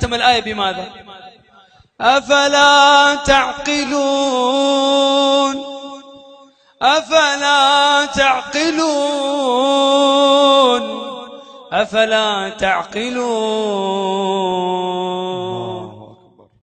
تختم الآية بماذا أفلا تعقلون أفلا تعقلون أفلا تعقلون